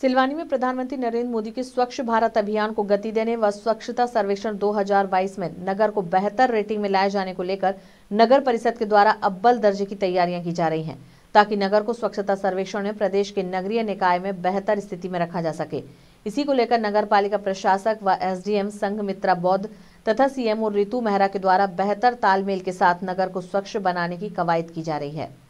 सिलवानी में प्रधानमंत्री नरेंद्र मोदी के स्वच्छ भारत अभियान को गति देने व स्वच्छता सर्वेक्षण 2022 में नगर को बेहतर रेटिंग में लाए जाने को लेकर नगर परिषद के द्वारा अब्बल दर्जे की तैयारियां की जा रही हैं ताकि नगर को स्वच्छता सर्वेक्षण में प्रदेश के नगरीय निकाय में बेहतर स्थिति में रखा जा सके इसी को लेकर नगर पालिका प्रशासक व एस संघ मित्रा बौद्ध तथा सीएमओ रितु मेहरा के द्वारा बेहतर तालमेल के साथ नगर को स्वच्छ बनाने की कवायद की जा रही है